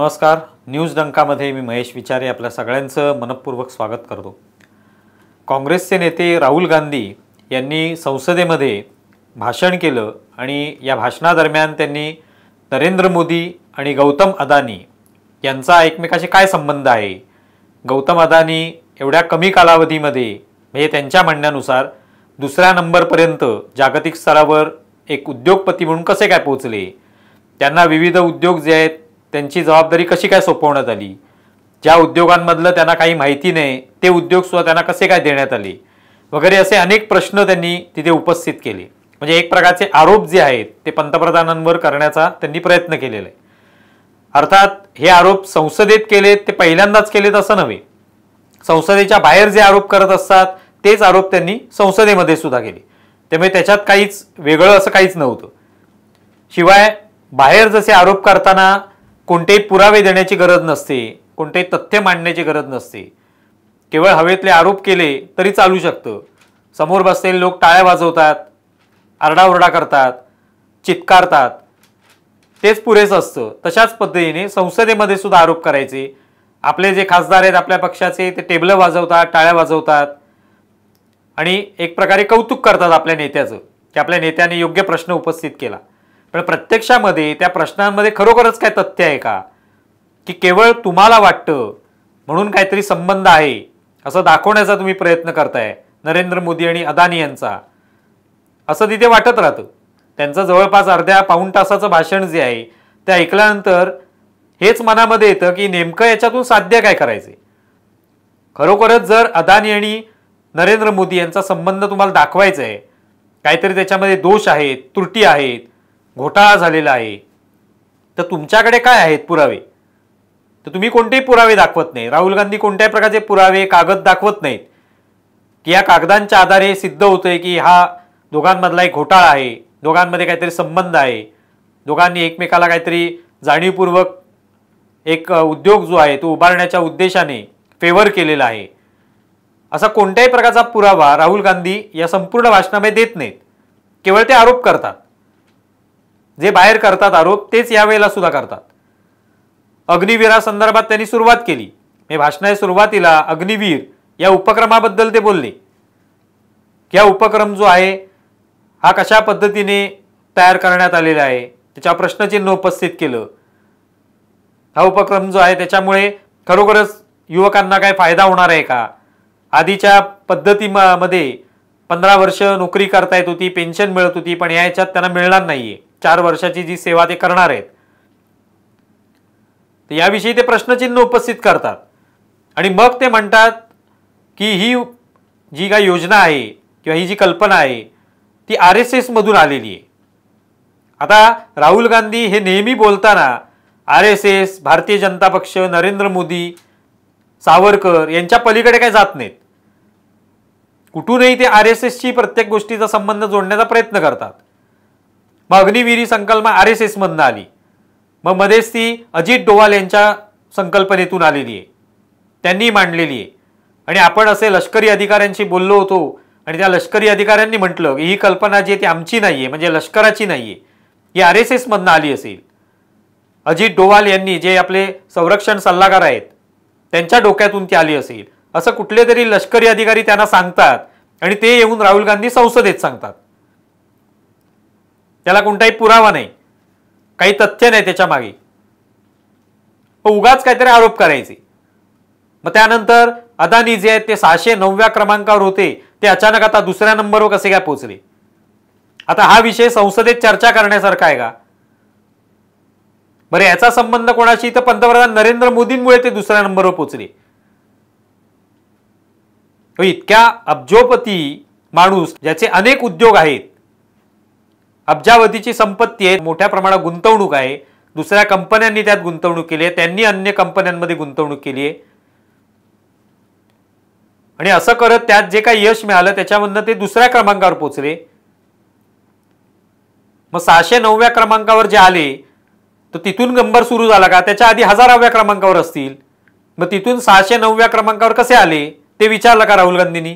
नमस्कार न्यूज डंकामध्ये मी महेश विचारे आपल्या सगळ्यांचं मनपूर्वक स्वागत करतो काँग्रेसचे नेते राहुल गांधी यांनी संसदेमध्ये भाषण केलं आणि या भाषणादरम्यान त्यांनी नरेंद्र मोदी आणि गौतम अदानी यांचा एकमेकाशी काय संबंध आहे गौतम अदानी एवढ्या कमी कालावधीमध्ये म्हणजे त्यांच्या म्हणण्यानुसार दुसऱ्या नंबरपर्यंत जागतिक स्तरावर एक उद्योगपती म्हणून कसे काय पोचले त्यांना विविध उद्योग जे आहेत त्यांची जबाबदारी कशी काय सोपवण्यात आली ज्या उद्योगांमधलं त्यांना काही माहिती नाही ते उद्योगसुद्धा त्यांना कसे काय देण्यात आले वगैरे असे अनेक प्रश्न त्यांनी तिथे उपस्थित केले म्हणजे एक प्रकारचे आरोप जे आहेत ते पंतप्रधानांवर करण्याचा त्यांनी प्रयत्न केलेला आहे अर्थात हे आरोप संसदेत केलेत ते पहिल्यांदाच केलेत असं नव्हे संसदेच्या बाहेर जे आरोप करत असतात तेच आरोप त्यांनी संसदेमध्ये सुद्धा केले त्यामुळे त्याच्यात काहीच वेगळं असं काहीच नव्हतं शिवाय बाहेर जसे आरोप करताना कोणतेही पुरावे देण्याची गरज नसते कोणतेही तथ्य मांडण्याची गरज नसते केवळ हवेतले आरोप केले तरी चालू शकतं समोर बसलेले लोक टाळ्या वाजवतात आरडाओरडा करतात चित्कारतात तेच पुरेसं असतं तशाच पद्धतीने संसदेमध्ये सुद्धा आरोप करायचे आपले जे खासदार आहेत आपल्या पक्षाचे ते टेबलं वाजवतात टाळ्या वाजवतात आणि एक प्रकारे कौतुक करतात आपल्या नेत्याचं की आपल्या नेत्याने योग्य प्रश्न उपस्थित केला पण प्रत्यक्षामध्ये त्या प्रश्नांमध्ये खरोखरच काय तथ्य आहे का की केवळ तुम्हाला वाटतं म्हणून काहीतरी संबंध आहे असं दाखवण्याचा तुम्ही प्रयत्न करताय नरेंद्र मोदी आणि अदानी यांचा असं तिथे वाटत राहतं त्यांचं जवळपास अर्ध्या पाऊण तासाचं भाषण जे आहे ते ऐकल्यानंतर हेच मनामध्ये येतं की नेमकं याच्यातून साध्य काय करायचं खरोखरच जर अदानी आणि नरेंद्र मोदी यांचा संबंध तुम्हाला दाखवायचा आहे काहीतरी त्याच्यामध्ये दोष आहेत त्रुटी आहेत घोटाळा झालेला आहे तर तुमच्याकडे काय आहेत पुरावे तर तुम्ही कोणतेही पुरावे दाखवत नाही राहुल गांधी कोणत्याही प्रकारचे पुरावे कागद दाखवत नाहीत की या कागदांच्या आधारे सिद्ध होतंय की हा दोघांमधला एक घोटाळा आहे दोघांमध्ये काहीतरी संबंध आहे दोघांनी एकमेकाला काहीतरी जाणीवपूर्वक एक उद्योग जो आहे तो उभारण्याच्या उद्देशाने फेवर केलेला आहे असा कोणत्याही प्रकारचा पुरावा राहुल गांधी या संपूर्ण भाषणामध्ये देत नाहीत केवळ ते आरोप करतात जे बाहेर करतात आरोप तेच यावेळेला सुद्धा करतात अग्निवीरासंदर्भात त्यांनी सुरुवात केली मी भाषणाच्या सुरुवातीला अग्निवीर या उपक्रमाबद्दल ते बोलले या उपक्रम जो आहे हा कशा पद्धतीने तयार करण्यात आलेला आहे त्याच्या प्रश्नचिन्ह उपस्थित केलं हा उपक्रम जो आहे त्याच्यामुळे खरोखरच युवकांना काय फायदा होणार आहे का आधीच्या पद्धतीमध्ये पंधरा वर्ष नोकरी करता येत होती पेन्शन मिळत होती पण या ह्याच्यात त्यांना मिळणार नाही आहे चार वर्षाची जी सेवा ते करणार आहेत तर याविषयी ते प्रश्नचिन्ह उपस्थित करतात आणि मग ते म्हणतात की ही जी काही योजना आहे किंवा ही जी कल्पना आहे ती आर एस एसमधून आलेली आहे आता राहुल गांधी हे नेहमी बोलताना आर एस एस भारतीय जनता पक्ष नरेंद्र मोदी सावरकर यांच्या पलीकडे काय जात नाहीत कुठूनही ते आर एस एसची प्रत्येक गोष्टीचा संबंध जोडण्याचा प्रयत्न करतात मग अग्निवीरी संकल्प संकल्पना आर एस एसमधनं आली मग मध्येच ती अजित डोवाल यांच्या संकल्पनेतून आलेली आहे त्यांनी मांडलेली आहे आणि आपण असे लष्करी अधिकाऱ्यांशी बोललो होतो आणि त्या लष्करी अधिकाऱ्यांनी म्हटलं की ही कल्पना जी आहे ती आमची नाही आहे म्हणजे लष्कराची नाही आहे ही आर एस एसमधनं आली असेल अजित डोवाल यांनी जे आपले संरक्षण सल्लागार आहेत त्यांच्या डोक्यातून ती आली असेल असं कुठले तरी लष्करी अधिकारी त्यांना सांगतात आणि ते येऊन राहुल गांधी संसदेत सांगतात त्याला कोणताही पुरावा नाही काही तथ्य नाही त्याच्या मागे उगाच काहीतरी आरोप करायचे मग त्यानंतर अदानी जे आहेत ते सहाशे नवव्या क्रमांकावर होते ते अचानक आता दुसऱ्या नंबरवर कसे काय पोहोचले आता हा विषय संसदेत चर्चा करण्यासारखा आहे का बरं याचा संबंध कोणाशी तर पंतप्रधान नरेंद्र मोदींमुळे ते दुसऱ्या नंबरवर पोहोचले इतक्या अब्जोपती माणूस ज्याचे अनेक उद्योग आहेत अब्जावधीची संपत्ती आहे मोठ्या प्रमाणात गुंतवणूक आहे दुसऱ्या कंपन्यांनी त्यात गुंतवणूक केली आहे त्यांनी अन्य कंपन्यांमध्ये गुंतवणूक केली आहे आणि असं करत त्यात जे काही यश मिळालं त्याच्यामधनं ते दुसऱ्या क्रमांकावर पोचले मग सहाशे नवव्या क्रमांकावर जे आले तर तिथून गंबर सुरू झाला का त्याच्या आधी हजाराव्या क्रमांकावर असतील मग तिथून सहाशे नवव्या क्रमांकावर कसे आले ते विचारलं का राहुल गांधींनी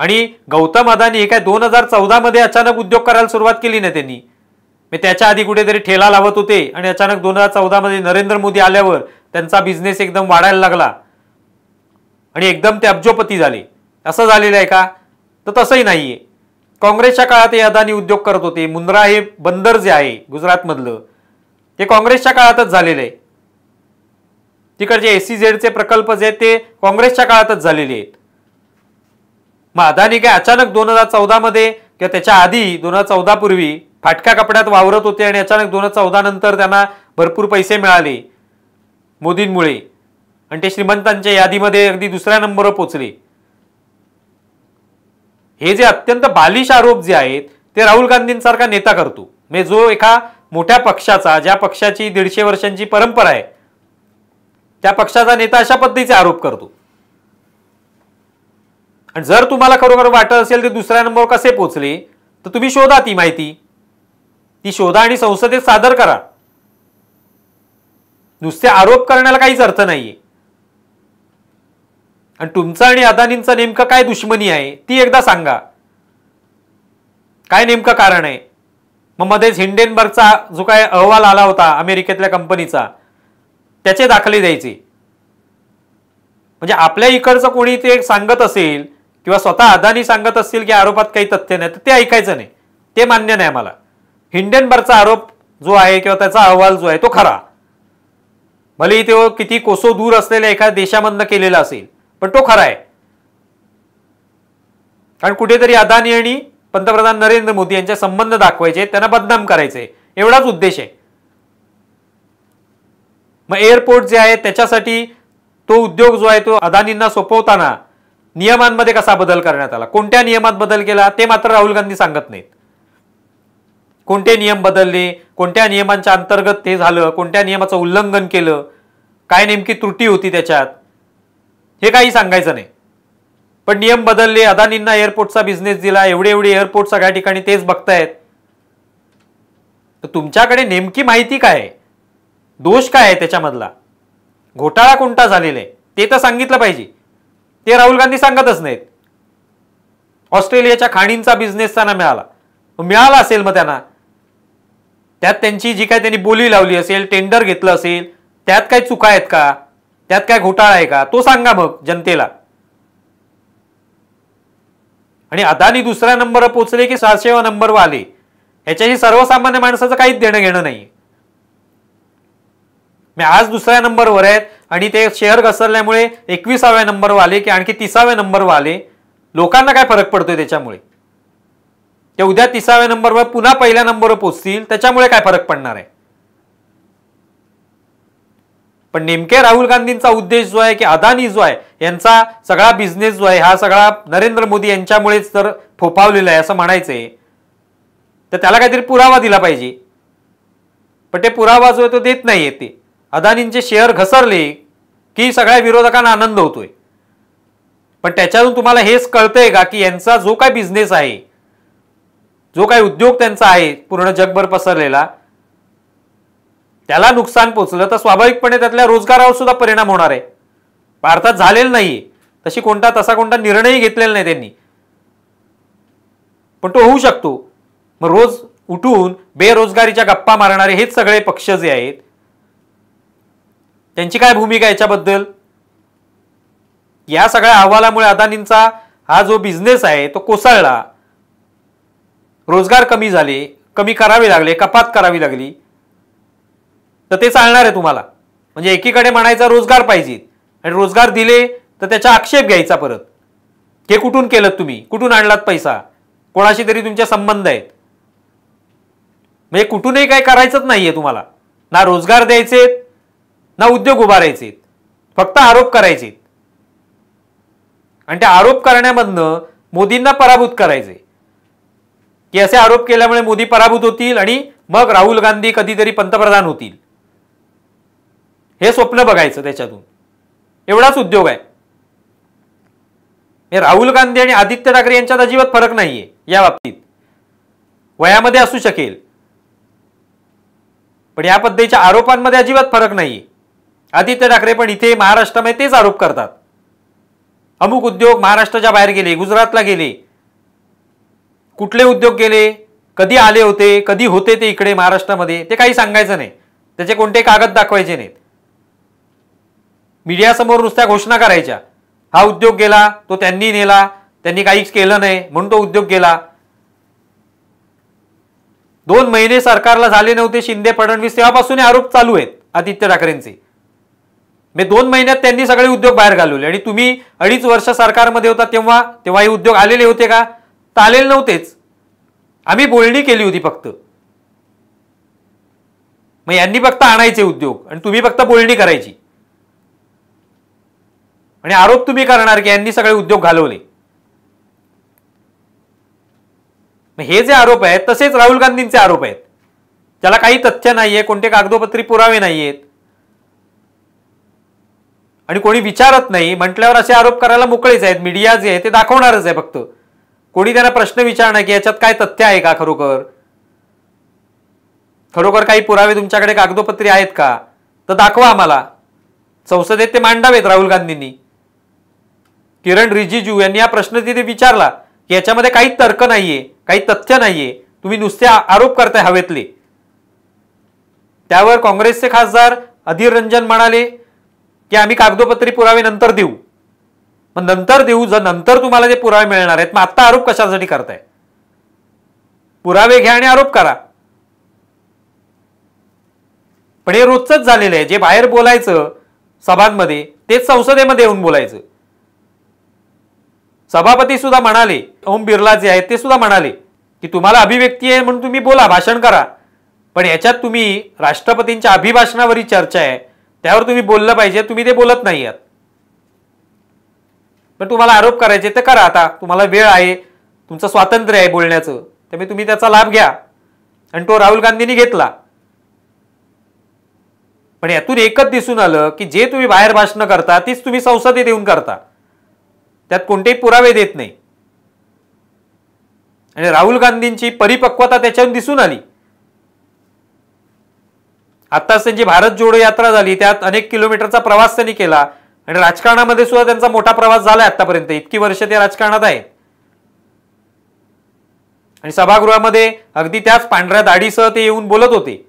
आणि गौतम अदानी काय दोन हजार चौदामध्ये अचानक उद्योग करायला सुरुवात केली ना त्यांनी मी त्याच्या आधी कुठेतरी ठेला लावत होते आणि अचानक दोन हजार चौदामध्ये नरेंद्र मोदी आल्यावर त्यांचा बिझनेस एकदम वाढायला लागला आणि एकदम ते अब्जोपती झाले असं झालेलं आहे का तर तसंही नाही आहे काँग्रेसच्या काळात हे अदानी उद्योग करत होते मुंद्रा हे बंदर जे आहे गुजरातमधलं ते काँग्रेसच्या काळातच झालेलं आहे तिकडचे एस सी झेडचे प्रकल्प जे आहेत ते काँग्रेसच्या काळातच झालेले आहेत मग अदानी काय अचानक दोन हजार चौदामध्ये किंवा त्याच्या आधी दोन हजार चौदापूर्वी पूर्वी फाटक्या कपड्यात वावरत होते आणि अचानक दोन हजार चौदा नंतर त्यांना भरपूर पैसे मिळाले मोदींमुळे आणि ते श्रीमंतांच्या यादीमध्ये अगदी दुसऱ्या नंबरवर पोचले हे जे अत्यंत बालिश आरोप जे आहेत ते राहुल गांधींसारखा नेता करतो म्हणजे जो एका मोठ्या पक्षाचा ज्या पक्षाची दीडशे वर्षांची परंपरा आहे त्या पक्षाचा नेता अशा पद्धतीचे आरोप करतो आणि जर तुम्हाला खरोखर वाटत असेल तर दुसऱ्या नंबरवर कसे पोचले तर तुम्ही शोधा ती माहिती ती शोधा आणि संसदेत सादर करा नुसते आरोप करण्याला काहीच अर्थ नाहीये आणि तुमचा आणि अदानींचं नेमकं काय दुश्मनी आहे ती एकदा सांगा काय नेमकं कारण आहे मग मध्येच हिंडेनबर्गचा जो काय अहवाल आला होता अमेरिकेतल्या कंपनीचा त्याचे दाखले द्यायचे म्हणजे आपल्या इकडचं कोणी ते सांगत असेल किंवा स्वतः अदानी सांगत असतील की आरोपात काही तथ्य नाही तर ते ऐकायचं नाही ते मान्य नाही मला हिंडेनबर्गचा आरोप जो आहे किंवा त्याचा अहवाल जो आहे तो खरा भलेही तो किती कोसो दूर असलेल्या एखाद्या देशामधनं केलेला असेल पण तो खरा आहे कारण कुठेतरी अदानी आणि पंतप्रधान नरेंद्र मोदी यांचे संबंध दाखवायचे त्यांना बदनाम करायचे एवढाच उद्देश आहे मग एअरपोर्ट जे आहे त्याच्यासाठी तो उद्योग जो आहे तो अदानींना सोपवताना नियमांमध्ये कसा बदल करण्यात आला कोणत्या नियमात बदल केला ते मात्र राहुल गांधी सांगत नाहीत कोणते नियम बदलले कोणत्या नियमांच्या अंतर्गत ते झालं कोणत्या नियमाचं उल्लंघन केलं काय नेमकी त्रुटी होती त्याच्यात हे काही सांगायचं नाही पण नियम बदलले अदानींना एअरपोर्टचा बिझनेस दिला एवढे एवढे एअरपोर्ट सगळ्या ठिकाणी तेच बघतायत तर तुमच्याकडे नेमकी माहिती काय आहे दोष काय आहे त्याच्यामधला घोटाळा कोणता झालेला आहे ते तर सांगितलं पाहिजे ते राहुल गांधी सांगतच नाहीत ऑस्ट्रेलियाच्या खाणींचा बिझनेस त्यांना मिळाला मिळाला असेल मग त्यांना त्यात त्यांची जी काय त्यांनी बोली लावली असेल टेंडर घेतलं असेल त्यात काय चुका आहेत का त्यात काय घोटाळा आहे का तो सांगा मग जनतेला आणि अदानी दुसऱ्या नंबरवर पोचले की सहाशेवा नंबरवर आले ह्याच्याशी सर्वसामान्य माणसाचं काहीच देणं घेणं नाही मी आज दुसऱ्या नंबरवर आहेत आणि ते शेअर घसरल्यामुळे एकविसाव्या नंबरवर आले की आणखी तिसाव्या नंबरवर आले लोकांना काय फरक पडतोय त्याच्यामुळे ते उद्या तिसाव्या नंबरवर पुन्हा पहिल्या नंबरवर पोचतील त्याच्यामुळे काय फरक पडणार आहे पण नेमके राहुल गांधींचा उद्देश जो आहे की अदानी जो आहे यांचा सगळा बिझनेस जो आहे हा सगळा नरेंद्र मोदी यांच्यामुळेच तर फोफावलेला आहे असं म्हणायचं आहे तर त्याला काहीतरी पुरावा दिला पाहिजे पण ते पुरावा जो आहे तो देत नाही ते अदानींचे शेअर घसरले की सगळ्या विरोधकांना आनंद होतोय पण त्याच्यातून तुम्हाला हेच कळतंय का की यांचा जो काय बिझनेस आहे जो काय उद्योग त्यांचा आहे पूर्ण जगभर पसरलेला त्याला नुकसान पोचलं तर स्वाभाविकपणे त्यातल्या रोजगारावर सुद्धा परिणाम होणार आहे भारतात झालेलं नाही तशी कोणता तसा कोणता निर्णयही घेतलेला नाही त्यांनी पण तो होऊ शकतो मग रोज उठून बेरोजगारीच्या गप्पा मारणारे हेच सगळे पक्ष जे आहेत त्यांची काय भूमिका याच्याबद्दल या सगळ्या अहवालामुळे अदानींचा हा जो बिझनेस आहे तो कोसळला रोजगार कमी झाले कमी करावे लागले कपात करावी लागली तर ते चालणार आहे तुम्हाला म्हणजे एकीकडे म्हणायचा रोजगार पाहिजे आणि रोजगार दिले तर त्याचा आक्षेप घ्यायचा परत हे कुठून केलं तुम्ही कुठून आणलात पैसा कोणाशी तरी तुमचे संबंध आहेत म्हणजे कुठूनही काय करायचंच नाहीये तुम्हाला ना रोजगार द्यायचेत ना उद्योग उभारायचे फक्त आरोप करायचे आणि त्या आरोप करण्यामधनं मोदींना पराभूत करायचे की असे आरोप केल्यामुळे मोदी पराभूत होतील आणि मग राहुल गांधी कधीतरी पंतप्रधान होतील हे स्वप्न बघायचं त्याच्यातून एवढाच उद्योग आहे राहुल गांधी आणि आदित्य ठाकरे यांच्यात अजिबात फरक नाहीये या बाबतीत वयामध्ये असू शकेल पण या पद्धतीच्या आरोपांमध्ये अजिबात फरक नाहीये आदित्य ठाकरे पण इथे महाराष्ट्रामध्ये तेच आरोप करतात अमुक उद्योग महाराष्ट्राच्या बाहेर गेले गुजरातला गेले कुठले उद्योग गेले कधी आले होते कधी होते ते इकडे महाराष्ट्रामध्ये ते काही सांगायचं नाही त्याचे कोणते कागद दाखवायचे नाहीत मीडियासमोर नुसत्या घोषणा करायच्या हा उद्योग गेला तो त्यांनी नेला त्यांनी काहीच केलं नाही म्हणून तो उद्योग गेला दोन महिने सरकारला झाले नव्हते शिंदे फडणवीस तेव्हापासून आरोप चालू आहेत आदित्य ठाकरेंचे म्हणजे दोन महिन्यात त्यांनी सगळे उद्योग बाहेर घालवले आणि तुम्ही अडीच वर्ष सरकारमध्ये होता तेव्हा तेव्हा हे उद्योग आलेले होते का तर आलेले नव्हतेच आम्ही बोलणी केली होती फक्त मग यांनी फक्त आणायचे उद्योग आणि तुम्ही फक्त बोलणी करायची आणि आरोप तुम्ही करणार की यांनी सगळे उद्योग घालवले हे जे आरोप आहेत तसेच राहुल गांधींचे आरोप आहेत त्याला काही तथ्य नाहीये कोणते कागदोपत्री पुरावे आहेत आणि कोणी विचारत नाही म्हटल्यावर असे आरोप करायला मोकळेच आहेत मीडिया जे आहे ते दाखवणारच आहे फक्त कोणी त्यांना प्रश्न विचारणार की याच्यात काय तथ्य आहे का खरोखर खरोखर काही पुरावे तुमच्याकडे कागदोपत्री आहेत का तर दाखवा आम्हाला संसदेत ते मांडावेत राहुल गांधींनी किरण रिजिजू यांनी हा प्रश्न तिथे विचारला की याच्यामध्ये काही तर्क नाहीये काही तथ्य नाहीये तुम्ही नुसते आरोप करताय हवेतले त्यावर काँग्रेसचे खासदार अधीर रंजन म्हणाले की आम्ही कागदोपत्री पुरावे नंतर देऊ मग नंतर देऊ जर नंतर तुम्हाला जे पुरावे मिळणार आहेत मग आत्ता आरोप कशासाठी करताय पुरावे घ्या आणि आरोप करा पण हे रोजचंच झालेलं आहे जे बाहेर बोलायचं सभांमध्ये तेच संसदेमध्ये येऊन बोलायचं सभापती सुद्धा म्हणाले ओम बिर्ला जे आहेत ते सुद्धा म्हणाले की तुम्हाला अभिव्यक्ती आहे म्हणून तुम्ही बोला भाषण करा पण याच्यात तुम्ही राष्ट्रपतींच्या अभिभाषणावरही चर्चा आहे त्यावर तुम्ही बोललं पाहिजे तुम्ही ते बोलत नाही आहात पण तुम्हाला आरोप करायचे तर करा आता तुम्हाला वेळ आहे तुमचं स्वातंत्र्य आहे बोलण्याचं त्यामुळे तुम्ही त्याचा लाभ घ्या आणि तो राहुल गांधींनी घेतला पण यातून एकच दिसून आलं की जे तुम्ही बाहेर भाषणं करता तीच तुम्ही संसदेत येऊन करता त्यात कोणतेही पुरावे देत नाही आणि राहुल गांधींची परिपक्वता त्याच्यावर दिसून आली आत्ताच त्यांची भारत जोडो यात्रा झाली त्यात अनेक किलोमीटरचा प्रवास त्यांनी केला आणि राजकारणामध्ये सुद्धा त्यांचा मोठा प्रवास झाला आतापर्यंत इतकी वर्ष ते राजकारणात आहेत आणि सभागृहामध्ये अगदी त्याच पांढऱ्या दाढीसह ते येऊन बोलत होते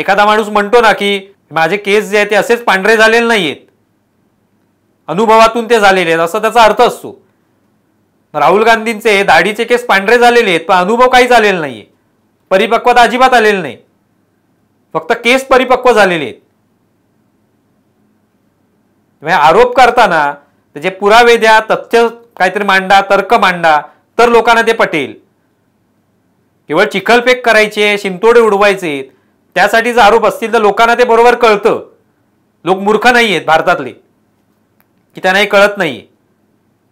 एखादा माणूस म्हणतो ना की माझे केस जे आहेत ते असेच पांढरे झालेले नाहीयेत अनुभवातून ते झालेले आहेत असा त्याचा अर्थ असतो राहुल गांधींचे दाढीचे केस पांढरे झालेले आहेत पण अनुभव काही झालेला नाहीये परिपक्वता अजिबात आलेली नाही फक्त केस परिपक्व झालेले आहेत म्हणजे आरोप करताना त्याचे पुरावे द्या तथ्य काहीतरी मांडा तर्क मांडा तर लोकांना ते पटेल केवळ चिखलपेक करायचे शिंतोडे उडवायचे त्यासाठी जर आरोप असतील तर लोकांना ते बरोबर कळतं लोक मूर्ख नाही आहेत भारतातले की त्यांना हे कळत नाही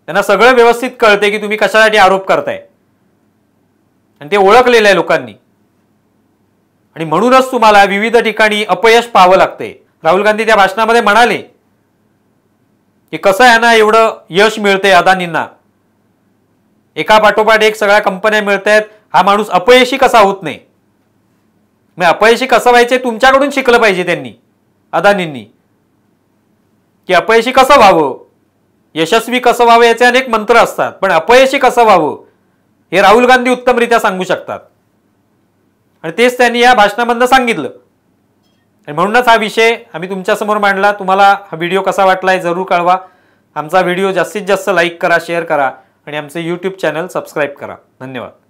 त्यांना सगळं व्यवस्थित कळते की तुम्ही कशासाठी आरोप करताय आणि ते ओळखलेलं आहे लोकांनी आणि म्हणूनच तुम्हाला विविध ठिकाणी अपयश पाहावं लागते राहुल गांधी त्या भाषणामध्ये म्हणाले की कसं यांना एवढं यश मिळते अदानींना एका पाठोपाठ एक सगळ्या कंपन्या मिळत आहेत हा माणूस अपयशी कसा होत नाही मग अपयशी कसं व्हायचे तुमच्याकडून शिकलं पाहिजे त्यांनी अदानींनी की अपयशी कसं व्हावं यशस्वी कसं व्हावं याचे अनेक मंत्र असतात पण अपयशी कसं व्हावं हे राहुल गांधी उत्तमरित्या सांगू शकतात आणि तेच त्यांनी या भाषणामधनं सांगितलं आणि म्हणूनच हा विषय आम्ही तुमच्यासमोर मांडला तुम्हाला हा व्हिडिओ कसा वाटला आहे जरूर कळवा आमचा व्हिडिओ जास्तीत जास्त लाईक करा शेअर करा आणि आमचे यूट्यूब चॅनल सबस्क्राईब करा धन्यवाद